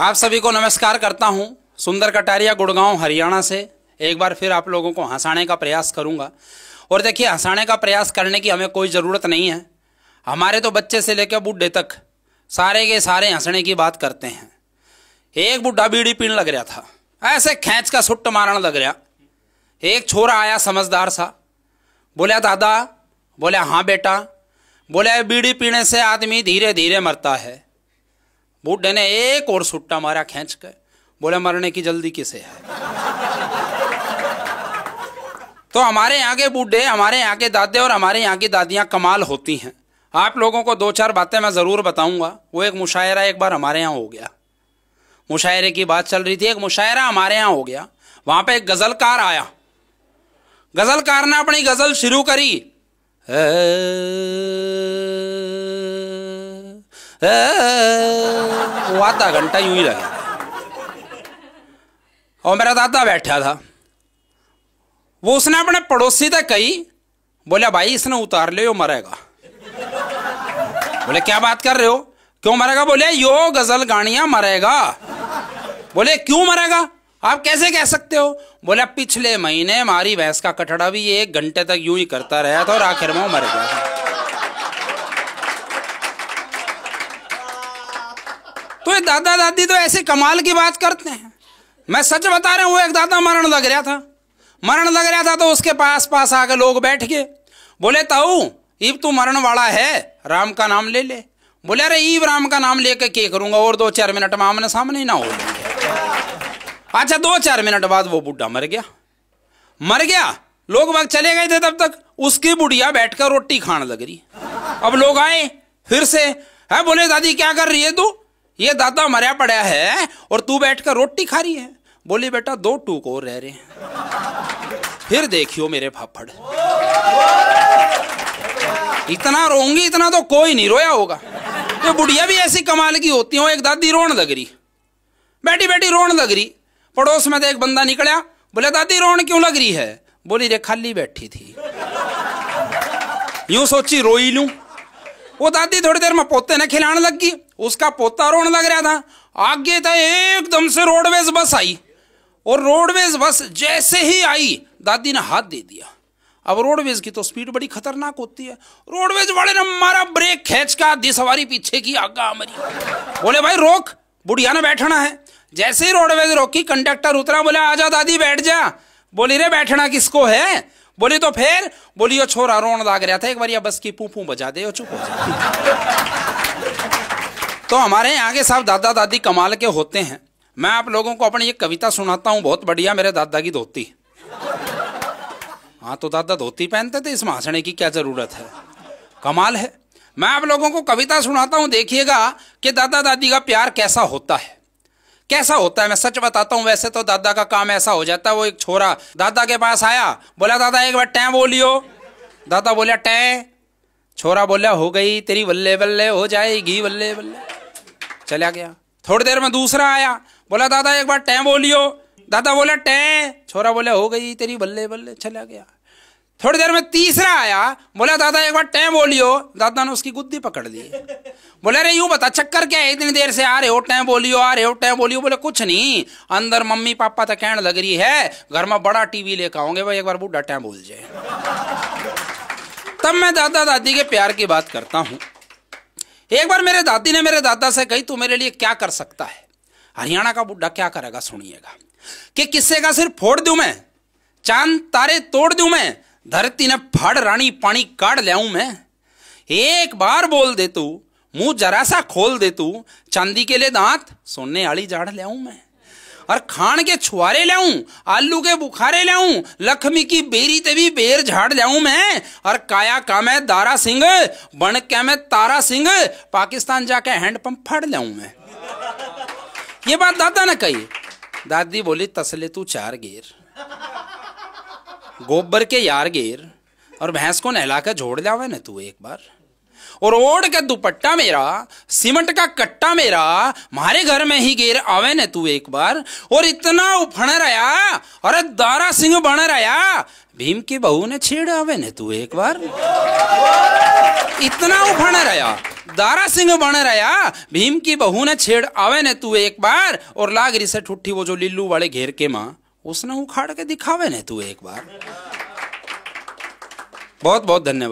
आप सभी को नमस्कार करता हूं सुंदर कटारिया गुड़गांव हरियाणा से एक बार फिर आप लोगों को हंसाने का प्रयास करूंगा और देखिए हंसाने का प्रयास करने की हमें कोई ज़रूरत नहीं है हमारे तो बच्चे से लेकर बुढ़े तक सारे के सारे हंसने की बात करते हैं एक बुढ़ा बीड़ी पीण लग रहा था ऐसे खेच का सुट्ट मारने लग रहा एक छोरा आया समझदार सा बोलिया दादा बोलिया हाँ बेटा बोले बीड़ी पीने से आदमी धीरे धीरे मरता है बूढ़े ने एक और सुट्टा मारा खेच कर बोले मरने की जल्दी किसे है तो हमारे यहाँ के बूढ़े हमारे यहाँ के दादे और हमारे यहाँ की दादियाँ कमाल होती हैं आप लोगों को दो चार बातें मैं ज़रूर बताऊंगा वो एक मुशायरा एक बार हमारे यहाँ हो गया मुशायरे की बात चल रही थी एक मुशायरा हमारे यहाँ हो गया वहाँ पे एक गज़लकार आया गज़लकार ने अपनी गज़ल शुरू करी वो आधा घंटा यूं ही लगे और मेरा दादा बैठा था वो उसने अपने पड़ोसी तक कही बोला भाई इसने उतार ले यो मरेगा बोले क्या बात कर रहे हो क्यों मरेगा बोले यो गजल गाणिया मरेगा बोले क्यों मरेगा आप कैसे कह सकते हो बोले पिछले महीने हमारी भैंस का कटड़ा भी एक घंटे तक यूं ही करता रहा था और आखिर में वो मर गया तो ये दादा दादी तो ऐसे कमाल की बात करते हैं मैं सच बता रहा हूं एक दादा मरण लग रहा था मरण लग रहा था तो उसके पास पास आके लोग बैठ गए बोले ताऊ ईब तू मरण वाला है राम का नाम ले ले बोले अरे ईब राम का नाम लेके के करूंगा और दो चार मिनट में आमने सामने ही ना हो अच्छा दो चार मिनट बाद वो बूढ़ा मर गया मर गया लोग वक्त चले गए थे तब तक उसकी बुढ़िया बैठकर रोटी खाने लग रही अब लोग आए फिर से है बोले दादी क्या कर रही है तू ये दादा मरिया पड़ा है और तू बैठ कर रोटी खा रही है बोली बेटा दो टूक और रह रहे हैं फिर देखियो मेरे फाफड़ इतना रोंगी इतना तो कोई नहीं रोया होगा तो बुढ़िया भी ऐसी कमाल की होती हो एक दादी रोन लग रही बैठी बैठी रोन लग रही पड़ोस में तो एक बंदा निकलिया बोले दादी रोन क्यों लग रही है बोली रे खाली बैठी थी यूं सोची रोई लू वो दादी थोड़ी देर में पोते ने खिलाने लग गई उसका पोता रोन लग रहा था आगे था एकदम से रोडवेज बस आई और रोडवेज बस जैसे ही आई दादी ने हाथ दे दिया अब रोडवेज की तो स्पीड बड़ी खतरनाक होती है रोडवेज वाले ने मारा ब्रेक खेच का आधी सवारी पीछे की आगा हमारी बोले भाई रोक बुढ़िया ने बैठना है जैसे ही रोडवेज रोकी कंडक्टर उतरा बोले आजा दादी बैठ जा बोली रे बैठना किसको है बोली तो फिर बोली यो छोरा रोन लाग रहा था एक बार यह बस की पूपू बजा दे चुप हो जा तो हमारे यहाँ के साहब दादा दादी कमाल के होते हैं मैं आप लोगों को अपनी ये कविता सुनाता हूँ बहुत बढ़िया मेरे दादा की धोती हाँ तो दादा धोती पहनते थे इस भाषणे की क्या जरूरत है कमाल है मैं आप लोगों को कविता सुनाता हूँ देखिएगा कि दादा दादी का प्यार कैसा होता है कैसा होता है मैं सच बताता हूँ वैसे तो दादा का काम ऐसा हो जाता है वो एक छोरा दादा के पास आया बोला दादा एक बार टै बोलियो दादा बोला टै छोरा बोला हो गई तेरी बल्ले बल्ले हो जाएगी बल्ले बल्ले चला गया थोड़ी देर में दूसरा आया बोला दादा एक बार टैं बोलियो दादा बोला टैं छोरा बोला हो गई तेरी बल्ले बल्ले चला गया थोड़ी देर में तीसरा आया बोला दादा एक बार टैं बोलियो दादा ने उसकी गुद्दी पकड़ ली बोले अरे यूं बता चक्कर क्या है इतनी देर से आ रहे हो टैं बोलियो आ रहे हो टैं बोलियो बोले कुछ नहीं अंदर मम्मी पापा तो कहने लग रही है घर में बड़ा टीवी लेकर आओगे भाई एक बार बूढ़ा टैं बोल जाए तब मैं दादा दादी के प्यार की बात करता हूँ एक बार मेरे दादी ने मेरे दादा से कही तू मेरे लिए क्या कर सकता है हरियाणा का बुढ़ा क्या करेगा सुनिएगा कि किस्से का सिर फोड़ दू मैं चांद तारे तोड़ दू मैं धरती ने फड़ रानी पानी काट लिया मैं एक बार बोल दे तू मुंह जरा सा खोल दे तू चांदी के लिए दांत सोने वाली जाड़ लिया मैं और खान के छुआरे लाऊं आलू के बुखारे लाऊं लक्ष्मी की बेरी भी बेर झाड़ जाऊं मैं और काया का मैं दारा सिंह बन के मैं तारा सिंह पाकिस्तान जाके हैंडपंप फाड़ लाऊं मैं ये बात दादा ने कही दादी बोली तसले तू चार गेर गोबर के यार गेर और भैंस को नहला के झोड़ जावे ना तू एक बार और ओढ़ का दुपट्टा मेरा सीमेंट का कट्टा मेरा मारे घर में ही गेर आवे न तू एक बार और इतना उफण रहा अरे दारा सिंह बन रहा भीम की बहू ने छेड़ आवे न तू एक बार इतना उफण रहा दारा सिंह बन रहा भीम की बहू ने छेड़ आवे न तू एक बार और लागरी से ठुठी वो जो लिल्लू वाले घेर के माँ उसने उखाड़ के दिखावे न तू एक बार बहुत बहुत धन्यवाद